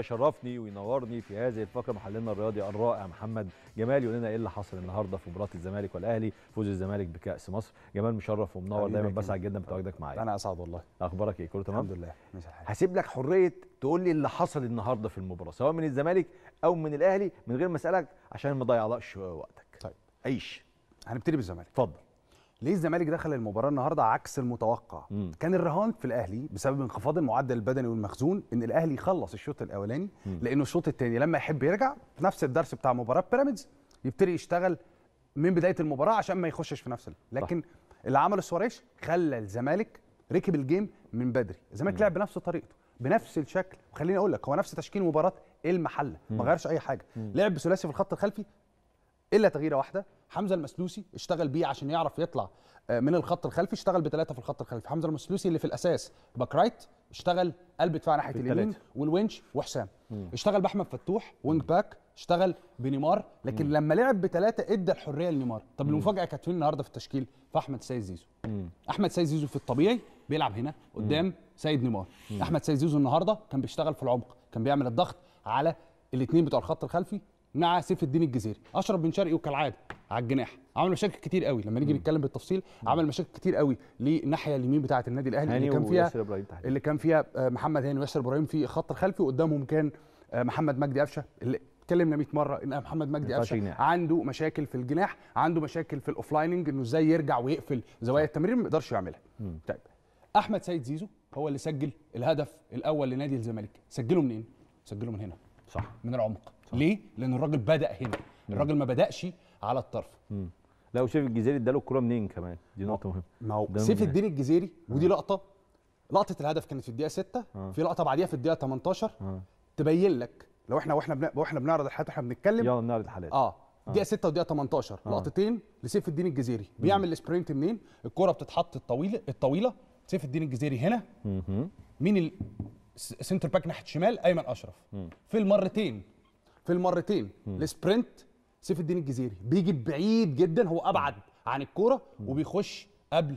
شرفني وينورني في هذه الفقره محللنا الرياضي الرائع محمد جمال يقول لنا ايه اللي حصل النهارده في مباراه الزمالك والاهلي فوز الزمالك بكاس مصر جمال مشرف ومنور دايما بسعد جدا بتواجدك معايا انا اسعد والله اخبارك ايه كله تمام الحمد لله ماشي الحال هسيب لك حريه تقول لي اللي حصل النهارده في المباراه سواء من الزمالك او من الاهلي من غير ما اسالك عشان ما اضيعلكش وقتك طيب عيش هنبتدي بالزمالك اتفضل ليه الزمالك دخل المباراه النهارده عكس المتوقع مم. كان الرهان في الاهلي بسبب انخفاض المعدل البدني والمخزون ان الاهلي يخلص الشوط الاولاني مم. لانه الشوط الثاني لما يحب يرجع نفس الدرس بتاع مباراه بيراميدز يبتدي يشتغل من بدايه المباراه عشان ما يخشش في نفس لكن صح. اللي عمله سواريش خلى الزمالك ركب الجيم من بدري الزمالك لعب بنفس طريقته بنفس الشكل وخليني اقول لك هو نفس تشكيل مباراه المحله ما غيرش اي حاجه مم. لعب بثلاثي في الخط الخلفي الا تغييره واحده حمزه المسلوسي اشتغل بيه عشان يعرف يطلع آه، من الخط الخلفي اشتغل بثلاثه في الخط الخلفي حمزه المسلوسي اللي في الاساس باك رايت اشتغل قلب دفاع ناحيه اليمين والونش وحسام مم. اشتغل باحمد فتوح وينج باك اشتغل بنيمار لكن مم. لما لعب بثلاثه ادى الحريه لنيمار طب مم. المفاجاه كانت فين النهارده في التشكيل في احمد سيد زيزو مم. احمد سيد زيزو في الطبيعي بيلعب هنا قدام مم. سيد نيمار مم. احمد سيد زيزو النهارده كان بيشتغل في العمق كان بيعمل الضغط على الاثنين بتوع الخط الخلفي مع سيف الدين الجزيري اشرف بن شرقي وكالعاده على الجناح عمل مشاكل كتير قوي لما نيجي نتكلم بالتفصيل عمل مشاكل كتير قوي للناحيه اليمين بتاعه النادي الاهلي اللي كان فيها اللي كان فيها آه، محمد هاني وياسر ابراهيم في خط الخلفي وقدامهم كان آه، محمد مجدي قفشه اللي اتكلمنا 100 مره ان محمد مجدي قفشه عنده مشاكل في الجناح عنده مشاكل في الاوفلايننج انه ازاي يرجع ويقفل زوايا التمرير ما يقدرش يعملها طيب احمد سيد زيزو هو اللي سجل الهدف الاول لنادي الزمالك سجله منين سجله من هنا صح من العمق صح. ليه لان الراجل بدا هنا الراجل ما بداش على الطرف مم. لا وشايف الجزيري اداله الكوره منين كمان دي نقطه مهمه ما هو سيف الدين الجزيري آه. ودي لقطه لقطه الهدف كانت في الدقيقه 6 آه. في لقطه بعديها في الدقيقه 18 مم. آه. تبين لك لو احنا واحنا بن... واحنا بنعرض الحالات احنا بنتكلم يلا بنعرض الحالات اه دقيقه 6 ودقيقه 18 آه. لقطتين لسيف الدين الجزيري بيعمل السبرنت منين الكوره بتتحط الطويله الطويله سيف الدين الجزيري هنا مم. مين ال... سنتر باك ناحيه الشمال ايمن اشرف مم. في المرتين في المرتين السبرنت سيف الدين الجزيري بيجي بعيد جدا هو ابعد عن الكوره وبيخش قبل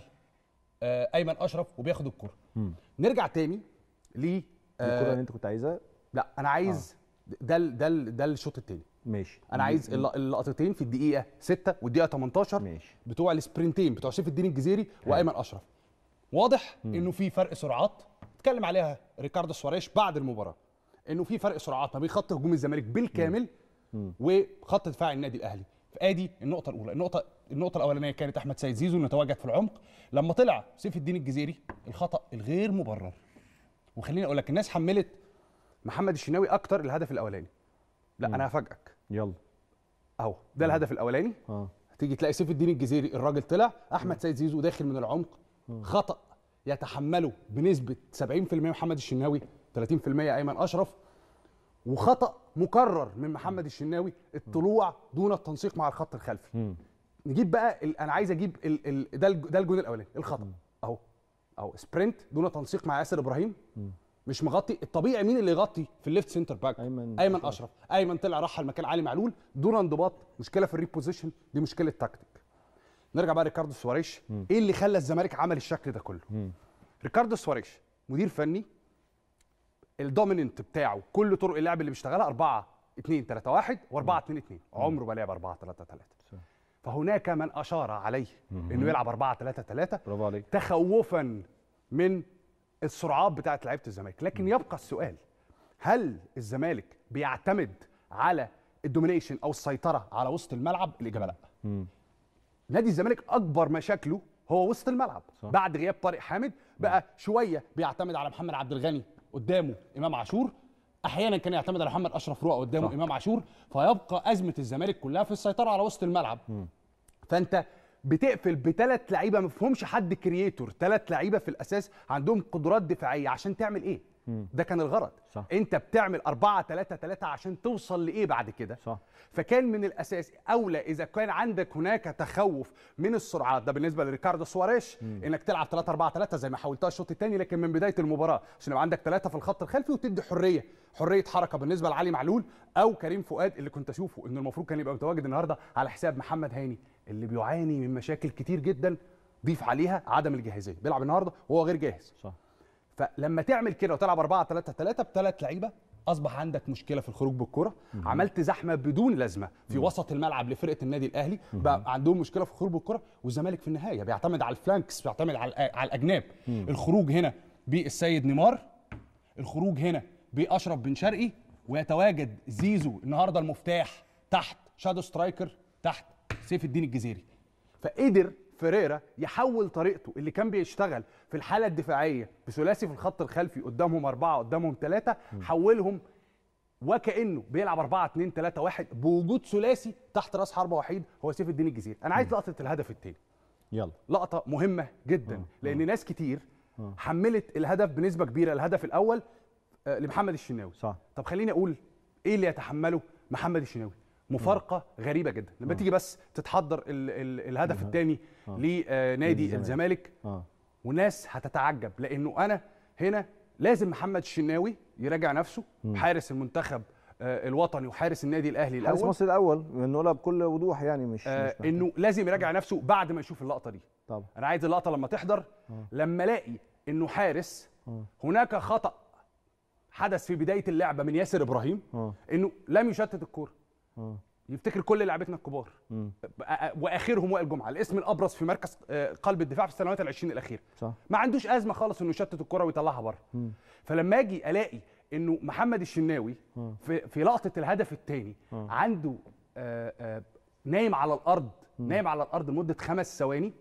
آه ايمن اشرف وبياخد الكوره نرجع تاني ل الكوره اللي آه، انت كنت عايزها لا انا عايز آه. ده ده ده الشوط الثاني ماشي انا عايز اللقطتين في الدقيقه 6 والدقيقه 18 ماشي بتوع السبرنتين بتوع سيف الدين الجزيري وايمن اشرف واضح مم. انه في فرق سرعات اتكلم عليها ريكاردو سواريش بعد المباراه انه في فرق سرعات ما بين خط هجوم الزمالك بالكامل مم. وخط دفاع النادي الاهلي فادي النقطه الاولى النقطه النقطه الاولانيه كانت احمد سيد زيزو اللي تواجد في العمق لما طلع سيف الدين الجزيري الخطا الغير مبرر وخليني اقول لك الناس حملت محمد الشناوي اكتر الهدف الاولاني لا مم. انا هفاجئك يلا اهو ده الهدف الاولاني اه تيجي تلاقي سيف الدين الجزيري الراجل طلع احمد سيد زيزو داخل من العمق خطا يتحمله بنسبه 70% محمد الشناوي 30% ايمن اشرف وخطا مكرر من محمد الشناوي الطلوع دون التنسيق مع الخط الخلفي نجيب بقى ال... انا عايز اجيب ال... ال... ده ده الجون الاولاني الخطا اهو اهو سبرنت دون تنسيق مع ياسر ابراهيم م. مش مغطي الطبيعي مين اللي يغطي في الليفت سنتر باك ايمن ايمن اشرف ايمن طلع راح المكان علي معلول دون انضباط مشكله في الريبوزيشن دي مشكله تكتيك نرجع بقى ريكاردو سواريش ايه اللي خلى الزمالك عمل الشكل ده كله م. ريكاردو سواريش مدير فني الدوميننت بتاعه كل طرق اللعب اللي بيشتغلها 4 2 3 1 و4 2 2 عمره ما لعب 4 3 3 فهناك من اشار عليه انه يلعب 4 3 3 برافو عليك تخوفا من السرعات بتاعه لعيبه الزمالك لكن يبقى السؤال هل الزمالك بيعتمد على الدومينيشن او السيطره على وسط الملعب الاجابه لا نادي الزمالك اكبر مشاكله هو وسط الملعب صح. بعد غياب طارق حامد بقى شويه بيعتمد على محمد عبد الغني قدامه امام عاشور احيانا كان يعتمد على محمد اشرف رؤى قدامه صح. امام عاشور فيبقى ازمه الزمالك كلها في السيطره على وسط الملعب م. فانت بتقفل بثلاث لعيبه ما فيهمش حد كرييتور ثلاث لعيبه في الاساس عندهم قدرات دفاعيه عشان تعمل ايه ده كان الغرض صح. انت بتعمل 4 3 3 عشان توصل لايه بعد كده صح. فكان من الاساس اولى اذا كان عندك هناك تخوف من السرعات ده بالنسبه لريكاردو سواريش انك تلعب 3 4 3 زي ما حاولتها الشوط الثاني لكن من بدايه المباراه عشان يبقى عندك ثلاثه في الخط الخلفي وتدي حريه حريه حركه بالنسبه لعلي معلول او كريم فؤاد اللي كنت اشوفه انه المفروض كان يبقى متواجد النهارده على حساب محمد هاني اللي بيعاني من مشاكل كتير جدا ضيف عليها عدم الجاهزيه بيلعب النهارده وهو غير جاهز صح. فلما تعمل كده وتلعب 4 3 3 بثلاث لعيبه اصبح عندك مشكله في الخروج بالكره مم. عملت زحمه بدون لازمه في مم. وسط الملعب لفرقه النادي الاهلي مم. بقى عندهم مشكله في الخروج بالكره والزمالك في النهايه بيعتمد على الفلانكس بيعتمد على على الاجناب مم. الخروج هنا بالسيد نيمار الخروج هنا باشرف بن شرقي ويتواجد زيزو النهارده المفتاح تحت شادو سترايكر تحت سيف الدين الجزيري فقدر فيريرا يحول طريقته اللي كان بيشتغل في الحاله الدفاعيه بثلاثي في الخط الخلفي قدامهم اربعه قدامهم ثلاثه حولهم وكانه بيلعب 4 2 3 1 بوجود ثلاثي تحت راس حربه وحيد هو سيف الدين الجزير انا عايز لقطه الهدف الثاني يلا لقطه مهمه جدا لان ناس كتير حملت الهدف بنسبه كبيره الهدف الاول آه، لمحمد الشناوي صح طب خليني اقول ايه اللي يتحمله محمد الشناوي مفارقه غريبه جدا لما آه. تيجي بس تتحضر الـ الـ الهدف الثاني آه. لنادي آه، الزمالك آه. وناس هتتعجب لانه انا هنا لازم محمد الشناوي يراجع نفسه حارس المنتخب آه، الوطني وحارس النادي الاهلي الاول حارس مصر الاول بنقولها بكل وضوح يعني مش, آه مش انه لازم يراجع نفسه بعد ما يشوف اللقطه دي طبعا انا عايز اللقطه لما تحضر آه. لما الاقي انه حارس آه. هناك خطا حدث في بدايه اللعبه من ياسر ابراهيم آه. انه لم يشتت الكوره آه. يفتكر كل لاعبتنا الكبار واخرهم وائل جمعه الاسم الابرز في مركز آه، قلب الدفاع في السنوات ال20 الاخيره صح. ما عندوش ازمه خالص انه يشتت الكره ويطلعها بره فلما اجي الاقي انه محمد الشناوي في في لقطه الهدف الثاني عنده آآ آه، آآ نايم على الارض مم. نايم على الارض لمده خمس ثواني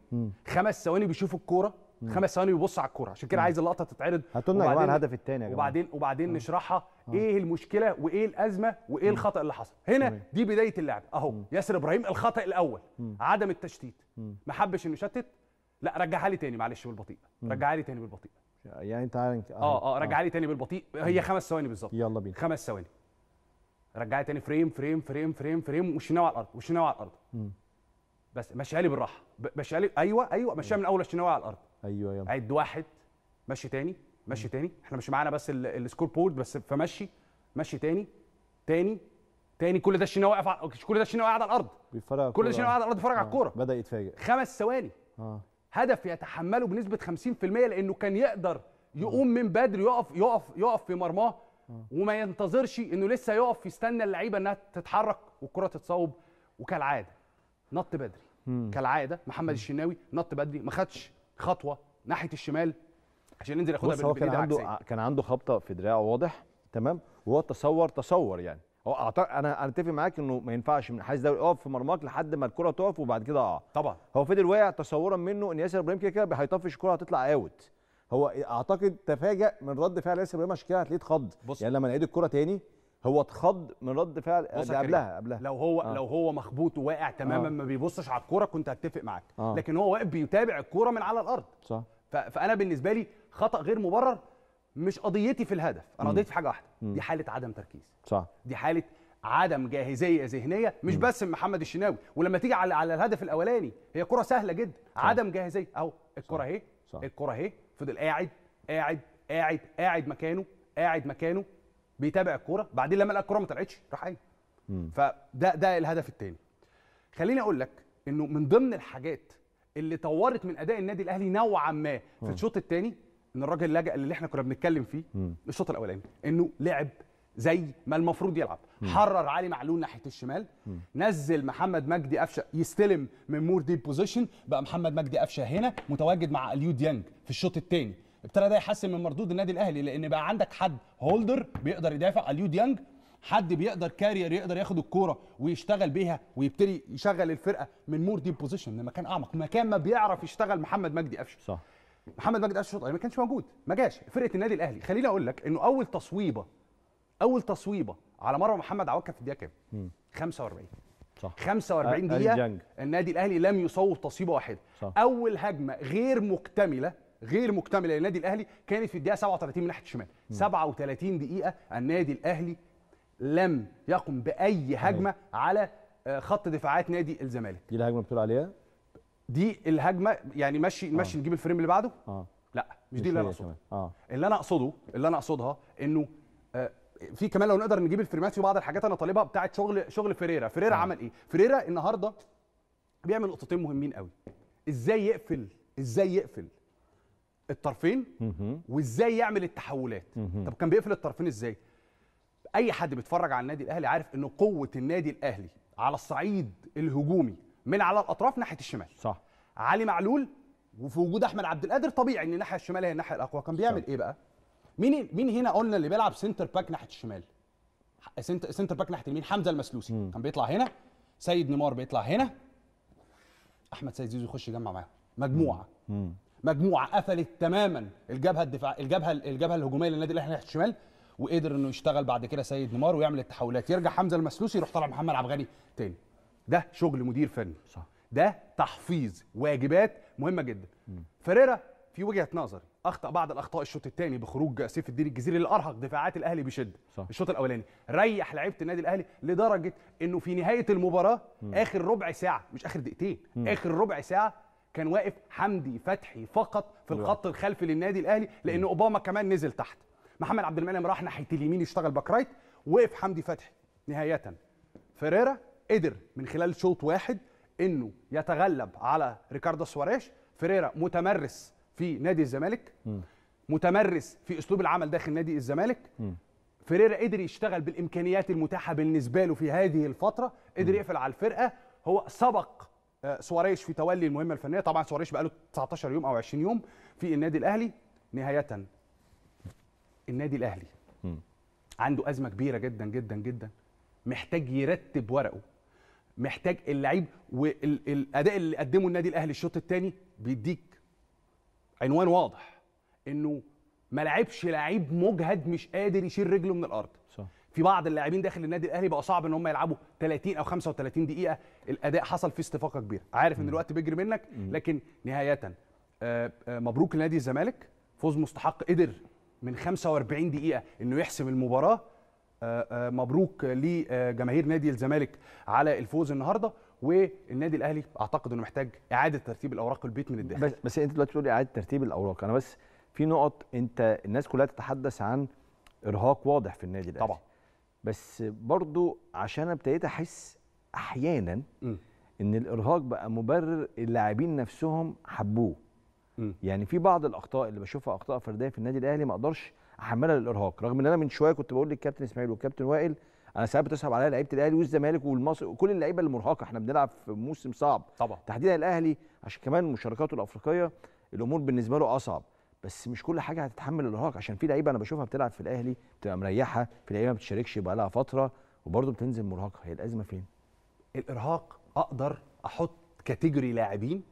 خمس ثواني بيشوف الكوره خمس ثواني ويبص على الكوره عشان كده عايز اللقطه تتعرض هاتوا لنا يا جماعه الهدف الثاني يا جماعه وبعدين وبعدين نشرحها ايه المشكله وايه الازمه وايه الخطا اللي حصل هنا دي بدايه اللعب اهو ياسر ابراهيم الخطا الاول عدم التشتيت ما حبش انه يشتت لا رجعها لي تاني معلش بالبطيء رجعها لي تاني بالبطيء يعني انت اه اه, آه رجعها لي تاني بالبطيء هي خمس ثواني بالظبط يلا بينا خمس ثواني رجعها تاني فريم فريم فريم فريم فريم وشناوي على الارض وشناوي على الارض بس مشيها لي بالراحه مشيها لي ايوه ايوه مشيها من اول الشناوي على الارض ايوه يلا عد واحد مشي تاني مشي تاني احنا مش معانا بس السكور بورد بس فمشي مشي تاني تاني تاني كل ده الشناوي واقف كل ده الشناوي قاعد على الارض بيتفرج كل ده الشناوي قاعد على الارض بيتفرج آه. على الكوره بدا يتفاجئ خمس ثواني آه. هدف يتحمله بنسبه 50% لانه كان يقدر يقوم من بدري يقف يقف يقف في مرماه آه. وما ينتظرش انه لسه يقف يستنى اللعيبه انها تتحرك والكره تتصوب وكالعاده نط بدري كالعاده محمد الشناوي نط بدري ما خدش خطوه ناحيه الشمال عشان ينزل ياخدها بص هو كان عنده عكسين. كان عنده خبطه في دراعه واضح تمام وهو تصور تصور يعني هو أعتقد انا اتفق معاك انه ما ينفعش من حارس دوري اقف في مرماك لحد ما الكره تقف وبعد كده اقع طبعا هو فضل واقع تصورا منه ان ياسر ابراهيم كده كده هيطفش الكره هتطلع اوت هو اعتقد تفاجأ من رد فعل ياسر ابراهيم عشان كده هتلاقيه اتخض يعني لما نعيد الكره تاني هو اتخض من رد فعل قبلها قبلها لو هو آه. لو هو مخبوط وواقع آه. تماما آه. ما بيبصش على الكوره كنت هتفق معاك آه. لكن هو واقف بيتابع الكوره من على الارض صح فانا بالنسبه لي خطا غير مبرر مش قضيتي في الهدف انا قضيتي في حاجه واحده دي حاله عدم تركيز صح دي حاله عدم جاهزيه ذهنيه مش بس من محمد الشناوي ولما تيجي على على الهدف الاولاني هي كره سهله جدا صح. عدم جاهزيه اهو الكره اهي الكره اهي فضل قاعد قاعد قاعد قاعد مكانه قاعد مكانه بيتابع الكوره بعدين لما لقى الكوره ما طلعتش راح قايم فده ده الهدف الثاني خليني اقول لك انه من ضمن الحاجات اللي طورت من اداء النادي الاهلي نوعا ما في الشوط الثاني ان الراجل لجا اللي احنا كنا بنتكلم فيه الشوط الاولاني انه لعب زي ما المفروض يلعب مم. حرر علي معلول ناحيه الشمال مم. نزل محمد مجدي قفشه يستلم من مور دي بوزيشن بقى محمد مجدي قفشه هنا متواجد مع اليو ديانج في الشوط الثاني ابتدى ده يحسن من مردود النادي الاهلي لان بقى عندك حد هولدر بيقدر يدافع اليو ديانج حد بيقدر كارير يقدر ياخد الكوره ويشتغل بيها ويبتدي يشغل الفرقه من مور دي بوزيشن لمكان اعمق مكان ما بيعرف يشتغل محمد مجدي قفشه صح محمد مجدي قفشه ما كانش موجود ما جاش فرقه النادي الاهلي خليني اقول لك انه اول تصويبه اول تصويبه على مرمى محمد عواد كانت الدقيقه كام 45 صح 45 دقيقه النادي الاهلي لم يصوب تصويبه واحده اول هجمه غير مكتمله غير مكتمله للنادي الاهلي كانت في الدقيقه 37 من ناحيه الشمال 37 دقيقه النادي الاهلي لم يقم باي هجمه على آه، خط دفاعات نادي الزمالك دي الهجمه بتقول عليها دي الهجمه يعني آه. ماشي نجيب الفريم اللي بعده اه لا مش, دي اللي انا اقصده آه. اللي انا اقصده اللي انا اقصدها انه آه، في كمان لو نقدر نجيب الفريمات في بعض الحاجات انا طالبها بتاعه شغل شغل فيريرا فيريرا آه. عمل ايه فيريرا النهارده بيعمل نقطتين مهمين قوي ازاي يقفل ازاي يقفل الطرفين وازاي يعمل التحولات طب كان بيقفل الطرفين ازاي اي حد بيتفرج على النادي الاهلي عارف ان قوه النادي الاهلي على الصعيد الهجومي من على الاطراف ناحيه الشمال صح علي معلول وفي وجود احمد عبد القادر طبيعي ان الناحيه الشمال هي الناحيه الاقوى كان بيعمل صح. ايه بقى مين مين هنا قلنا اللي بيلعب سنتر باك ناحيه الشمال سنتر باك ناحيه اليمين حمزه المسلوسي مم. كان بيطلع هنا سيد نيمار بيطلع هنا احمد سيد زيزو يخش يجمع معاهم مجموعه مم. مجموعه قفلت تماما الجبهه الدفاع الجبهه الجبهه الهجوميه للنادي الاهلي ناحيه الشمال وقدر انه يشتغل بعد كده سيد نيمار ويعمل التحولات يرجع حمزه المسلوسي يروح طلع محمد عبد الغني تاني ده شغل مدير فني صح ده تحفيظ واجبات مهمه جدا فريرا في وجهه نظري اخطا بعض الاخطاء الشوط الثاني بخروج سيف الدين الجزيري اللي ارهق دفاعات الاهلي بشده الشوط الاولاني ريح لعيبه النادي الاهلي لدرجه انه في نهايه المباراه م. اخر ربع ساعه مش اخر دقيقتين اخر ربع ساعه كان واقف حمدي فتحي فقط في الخط الخلفي للنادي الاهلي لان اوباما كمان نزل تحت محمد عبد المنعم راح ناحيه اليمين يشتغل باك رايت وقف حمدي فتحي نهايه فيريرا قدر من خلال شوط واحد انه يتغلب على ريكاردو سواريش فيريرا متمرس في نادي الزمالك متمرس في اسلوب العمل داخل نادي الزمالك فيريرا قدر يشتغل بالامكانيات المتاحه بالنسبه له في هذه الفتره قدر يقفل على الفرقه هو سبق آه، سواريش في تولي المهمه الفنيه طبعا سواريش بقاله 19 يوم او 20 يوم في النادي الاهلي نهايه النادي الاهلي عنده ازمه كبيره جدا جدا جدا محتاج يرتب ورقه محتاج اللعيب والاداء اللي قدمه النادي الاهلي الشوط الثاني بيديك عنوان واضح انه ما لعبش لعيب مجهد مش قادر يشيل رجله من الارض في بعض اللاعبين داخل النادي الاهلي بقى صعب ان هم يلعبوا 30 او 35 دقيقه الاداء حصل فيه استفاقه كبيره عارف ان الوقت بيجري منك لكن نهايه آه، آه، مبروك لنادي الزمالك فوز مستحق قدر من 45 دقيقه انه يحسم المباراه آه، مبروك لجماهير نادي الزمالك على الفوز النهارده والنادي الاهلي اعتقد انه محتاج اعاده ترتيب الاوراق البيت من الداخل بس, بس انت دلوقتي بتقول اعاده ترتيب الاوراق انا بس في نقط انت الناس كلها تتحدث عن ارهاق واضح في النادي الاهلي طبعا بس برضو عشان ابتديت احس احيانا م. ان الارهاق بقى مبرر اللاعبين نفسهم حبوه م. يعني في بعض الاخطاء اللي بشوفها اخطاء فرديه في النادي الاهلي ما اقدرش احملها للارهاق رغم ان انا من شويه كنت بقول للكابتن اسماعيل والكابتن وائل انا ساعات بتصعب عليا لعيبه الاهلي والزمالك والمصري وكل اللعيبه المرهقه احنا بنلعب في موسم صعب طبعا تحديدا الاهلي عشان كمان مشاركاته الافريقيه الامور بالنسبه له اصعب بس مش كل حاجه هتتحمل الارهاق عشان في لعيبه انا بشوفها بتلعب في الاهلي بتبقى مريحه في لعيبه ما بتشاركش بقى لها فتره وبرضه بتنزل مرهقه هي الازمه فين الارهاق اقدر احط كاتيجوري لاعبين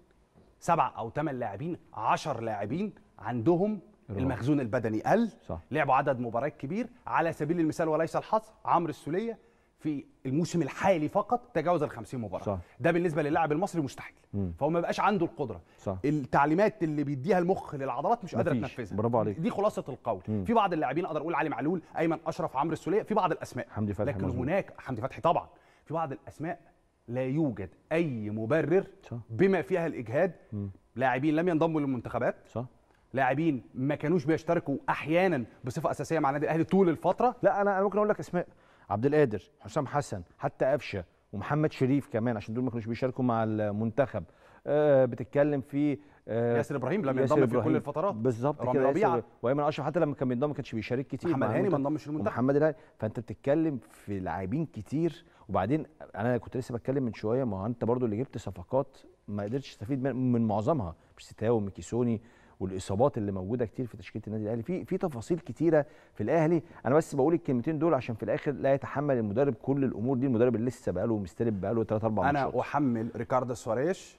سبع او ثمان لاعبين 10 لاعبين عندهم الرهاق. المخزون البدني قل صح. لعبوا عدد مباريات كبير على سبيل المثال وليس الحصر عمرو السوليه في الموسم الحالي فقط تجاوز ال 50 مباراه صح. ده بالنسبه للاعب المصري مستحيل مم. فهو ما بقاش عنده القدره صح. التعليمات اللي بيديها المخ للعضلات مش قادره تنفذها برافو عليك دي خلاصه القول مم. في بعض اللاعبين اقدر اقول علي معلول ايمن اشرف عمرو السوليه في بعض الاسماء حمدي فتحي لكن مزمون. هناك حمدي فتحي طبعا في بعض الاسماء لا يوجد اي مبرر صح. بما فيها الاجهاد لاعبين لم ينضموا للمنتخبات صح. لاعبين ما كانوش بيشتركوا احيانا بصفه اساسيه مع النادي الاهلي طول الفتره لا انا ممكن اقول لك اسماء عبد القادر حسام حسن حتى قفشه ومحمد شريف كمان عشان دول ما كانوش بيشاركوا مع المنتخب آه بتتكلم في آه ياسر ابراهيم لما ينضم في كل الفترات بالظبط كده وايمن اشرف حتى لما كان بينضم ما كانش بيشارك كتير محمد هاني ما انضمش للمنتخب محمد هاني فانت بتتكلم في لاعبين كتير وبعدين انا كنت لسه بتكلم من شويه ما انت برضو اللي جبت صفقات ما قدرتش تستفيد من, معظمها مش ستاوي ميكيسوني والاصابات اللي موجوده كتير في تشكيله النادي الاهلي في في تفاصيل كتيره في الاهلي انا بس بقول الكلمتين دول عشان في الاخر لا يتحمل المدرب كل الامور دي المدرب اللي لسه بقاله مستلب بقاله 3 4 ماتشات انا احمل ريكاردو سواريش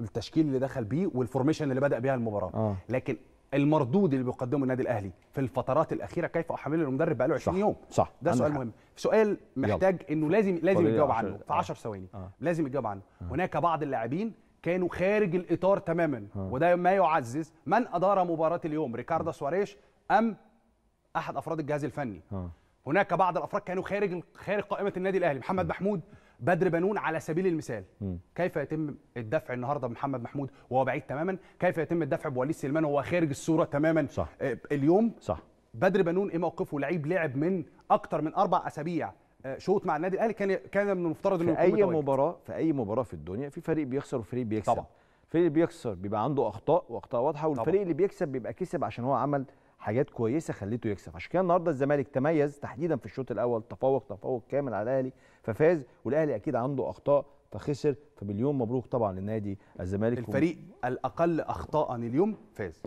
التشكيل اللي دخل بيه والفورميشن اللي بدا بيها المباراه آه. لكن المردود اللي بيقدمه النادي الاهلي في الفترات الاخيره كيف احمله المدرب بقاله 20 صح يوم صح ده سؤال مهم سؤال محتاج يلا. انه لازم لازم يتجاوب عنه في 10 آه. ثواني آه. لازم يتجاوب عنه آه. هناك بعض اللاعبين كانوا خارج الاطار تماما آه. وده ما يعزز من ادار مباراه اليوم ريكاردو سواريش ام احد افراد الجهاز الفني آه. هناك بعض الافراد كانوا خارج خارج قائمه النادي الاهلي محمد آه. محمود بدر بنون على سبيل المثال كيف يتم الدفع النهارده بمحمد محمود وهو بعيد تماما كيف يتم الدفع بوليد سليمان وهو خارج الصوره تماما صح. اليوم صح بدر بنون ايه موقفه لعيب لعب من اكتر من اربع اسابيع آه، شوط مع النادي الاهلي كان كان من المفترض انه في اي متواجد. مباراه في اي مباراه في الدنيا في فريق بيخسر وفريق بيكسب طبعا الفريق اللي بيخسر بيبقى عنده اخطاء واخطاء واضحه والفريق طبعا. اللي بيكسب بيبقى كسب عشان هو عمل حاجات كويسه خليته يكسب عشان كده النهارده الزمالك تميز تحديدا في الشوط الاول تفوق تفوق كامل على الاهلي ففاز والاهلي اكيد عنده اخطاء فخسر فمليون مبروك طبعا للنادي الزمالك الفريق و... الاقل اخطاء اليوم فاز